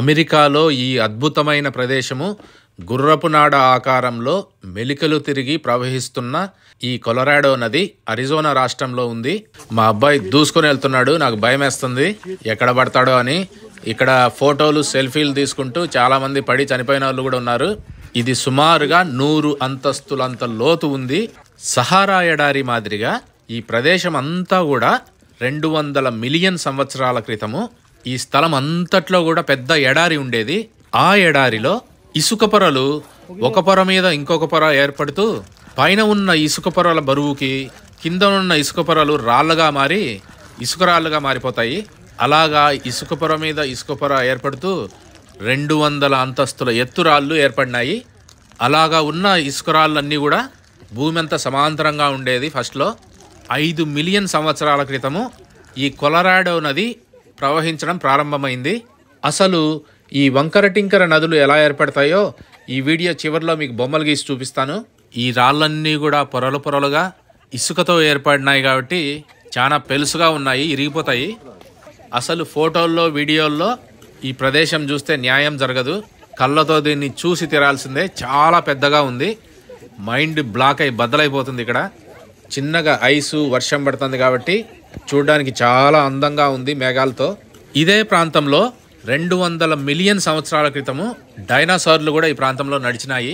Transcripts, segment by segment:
అమెరికాలో ఈ అద్భుతమైన ప్రదేశము గుర్రపునాడ ఆకారంలో మెలికలు తిరిగి ప్రవహిస్తున్న ఈ కొలరాడో నది అరిజోనా రాష్ట్రంలో ఉంది మా అబ్బాయి దూసుకొని వెళ్తున్నాడు నాకు భయం వేస్తుంది ఎక్కడ పడతాడో అని ఇక్కడ ఫోటోలు సెల్ఫీలు తీసుకుంటూ చాలామంది పడి చనిపోయిన వాళ్ళు కూడా ఉన్నారు ఇది సుమారుగా నూరు అంతస్తులంత లోతు ఉంది సహారా ఎడారి మాదిరిగా ఈ ప్రదేశం అంతా కూడా రెండు వందల మిలియన్ సంవత్సరాల క్రితము ఈ స్థలం అంతట్లో కూడా పెద్ద ఎడారి ఉండేది ఆ ఎడారిలో ఇసుక పొరలు ఒక పొర మీద ఇంకొక పొర ఏర్పడుతూ పైన ఉన్న ఇసుక పొరల బరువుకి కింద ఉన్న ఇసుక పొరలు రాళ్ళగా మారి ఇసుక రాళ్ళుగా మారిపోతాయి అలాగా ఇసుక పొర మీద ఇసుక పొర ఏర్పడుతూ రెండు వందల అంతస్తుల ఎత్తురాళ్ళు ఏర్పడినాయి అలాగా ఉన్న ఇసుక రాళ్ళన్నీ కూడా భూమి అంతా సమాంతరంగా ఉండేది ఫస్ట్లో ఐదు మిలియన్ సంవత్సరాల క్రితము ఈ కొలరాడో నది ప్రవహించడం ప్రారంభమైంది అసలు ఈ వంకర టింకర నదులు ఎలా ఏర్పడతాయో ఈ వీడియో చివరిలో మీకు బొమ్మలు గీసి చూపిస్తాను ఈ రాళ్ళన్నీ కూడా పొరలు పొరలుగా ఇసుకతో ఏర్పడినాయి కాబట్టి చాలా పెలుసుగా ఉన్నాయి ఇరిగిపోతాయి అసలు ఫోటోల్లో వీడియోల్లో ఈ ప్రదేశం చూస్తే న్యాయం జరగదు కళ్ళతో దీన్ని చూసి తీరాల్సిందే చాలా పెద్దగా ఉంది మైండ్ బ్లాక్ అయి బద్దలైపోతుంది ఇక్కడ చిన్నగా ఐసు వర్షం పడుతుంది కాబట్టి చూడడానికి చాలా అందంగా ఉంది మేఘాలతో ఇదే ప్రాంతంలో రెండు వందల మిలియన్ సంవత్సరాల క్రితము డైనాసార్లు కూడా ఈ ప్రాంతంలో నడిచినాయి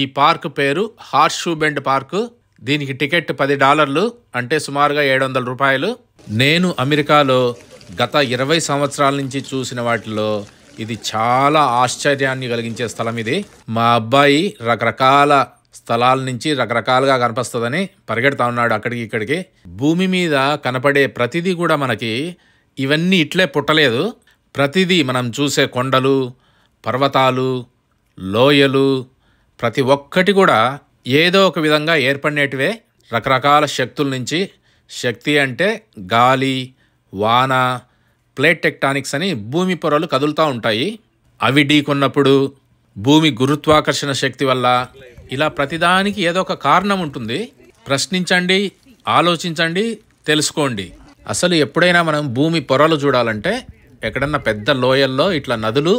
ఈ పార్క్ పేరు హార్షూబెండ్ పార్కు దీనికి టికెట్ పది డాలర్లు అంటే సుమారుగా ఏడు వందల రూపాయలు నేను అమెరికాలో గత ఇరవై సంవత్సరాల నుంచి చూసిన వాటిలో ఇది చాలా ఆశ్చర్యాన్ని కలిగించే స్థలం ఇది మా అబ్బాయి రకరకాల స్థలాల నుంచి రకరకాలుగా కనిపిస్తుందని పరిగెడతా ఉన్నాడు అక్కడికి ఇక్కడికి భూమి మీద కనపడే ప్రతిదీ కూడా మనకి ఇవన్నీ ఇట్లే పుట్టలేదు ప్రతిదీ మనం చూసే కొండలు పర్వతాలు లోయలు ప్రతి ఒక్కటి కూడా ఏదో ఒక విధంగా ఏర్పడినటివే రకరకాల శక్తుల నుంచి శక్తి అంటే గాలి వాన ప్లేట్ టెక్టానిక్స్ అని భూమి పొరలు కదులుతూ ఉంటాయి అవి ఢీకొన్నప్పుడు భూమి గురుత్వాకర్షణ శక్తి వల్ల ఇలా ప్రతిదానికి ఏదో ఒక కారణం ఉంటుంది ప్రశ్నించండి ఆలోచించండి తెలుసుకోండి అసలు ఎప్పుడైనా మనం భూమి పొరలు చూడాలంటే ఎక్కడన్నా పెద్ద లోయల్లో ఇట్లా నదులు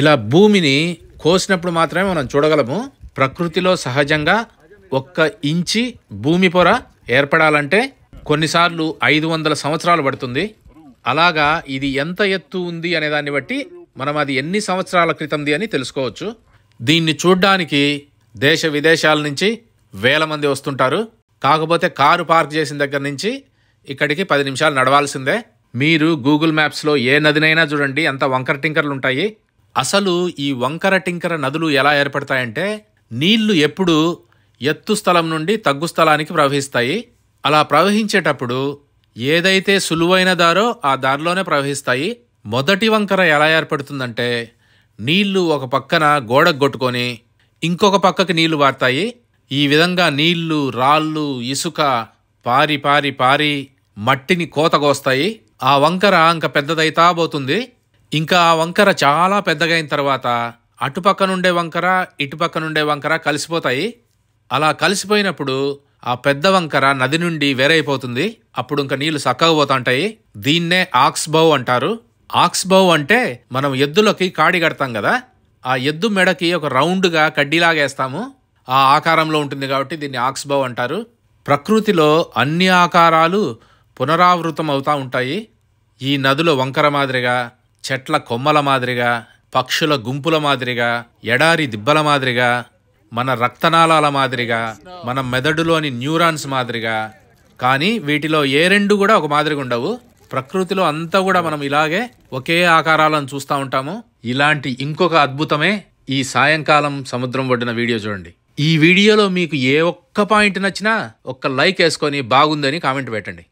ఇలా భూమిని కోసినప్పుడు మాత్రమే మనం చూడగలము ప్రకృతిలో సహజంగా ఒక్క ఇంచి భూమి పొర ఏర్పడాలంటే కొన్నిసార్లు ఐదు వందల సంవత్సరాలు పడుతుంది అలాగా ఇది ఎంత ఎత్తు ఉంది అనే దాన్ని బట్టి మనం అది ఎన్ని సంవత్సరాల క్రితంది అని తెలుసుకోవచ్చు దీన్ని చూడ్డానికి దేశ విదేశాల నుంచి వేల మంది వస్తుంటారు కాకపోతే కారు పార్క్ చేసిన దగ్గర నుంచి ఇక్కడికి పది నిమిషాలు నడవాల్సిందే మీరు గూగుల్ మ్యాప్స్లో ఏ నదినైనా చూడండి అంత వంకర టింకర్లు ఉంటాయి అసలు ఈ వంకర టింకర నదులు ఎలా ఏర్పడతాయంటే నీళ్లు ఎప్పుడు ఎత్తు స్థలం నుండి తగ్గు స్థలానికి ప్రవహిస్తాయి అలా ప్రవహించేటప్పుడు ఏదైతే సులువైన దారో ఆ దారిలోనే ప్రవహిస్తాయి మొదటి వంకర ఎలా ఏర్పడుతుందంటే నీళ్లు ఒక పక్కన గోడకు కొట్టుకొని ఇంకొక పక్కకి నీళ్లు పారుతాయి ఈ విధంగా నీళ్లు రాళ్ళు ఇసుక పారి పారి పారి మట్టిని కోతగోస్తాయి ఆ వంకర ఇంకా పెద్దదైతా పోతుంది ఇంకా ఆ వంకర చాలా పెద్దగైన తర్వాత అటుపక్కనుండే వంకర నుండే వంకర కలిసిపోతాయి అలా కలిసిపోయినప్పుడు ఆ పెద్ద వంకర నది నుండి వేరైపోతుంది అప్పుడు ఇంకా నీళ్లు సక్కగా పోతుంటాయి దీన్నే ఆక్స్బౌ అంటారు ఆక్స్బౌ అంటే మనం ఎద్దులకి కాడి కడతాం కదా ఆ ఎద్దు మెడకి ఒక రౌండ్గా కడ్డీలాగేస్తాము ఆ ఆకారంలో ఉంటుంది కాబట్టి దీన్ని ఆక్స్బౌ అంటారు ప్రకృతిలో అన్ని ఆకారాలు పునరావృతం అవుతూ ఉంటాయి ఈ నదులు వంకర మాదిరిగా చెట్ల కొమ్మల మాదిరిగా పక్షుల గుంపుల మాదిరిగా ఎడారి దిబ్బల మాదిరిగా మన రక్తనాళాల మాదిరిగా మన మెదడులోని న్యూరాన్స్ మాదిరిగా కానీ వీటిలో ఏ రెండు కూడా ఒక మాదిరిగా ఉండవు ప్రకృతిలో అంతా కూడా మనం ఇలాగే ఒకే ఆకారాలను చూస్తూ ఉంటాము ఇలాంటి ఇంకొక అద్భుతమే ఈ సాయంకాలం సముద్రం ఒడ్డిన వీడియో చూడండి ఈ వీడియోలో మీకు ఏ ఒక్క పాయింట్ నచ్చినా ఒక్క లైక్ వేసుకొని బాగుందని కామెంట్ పెట్టండి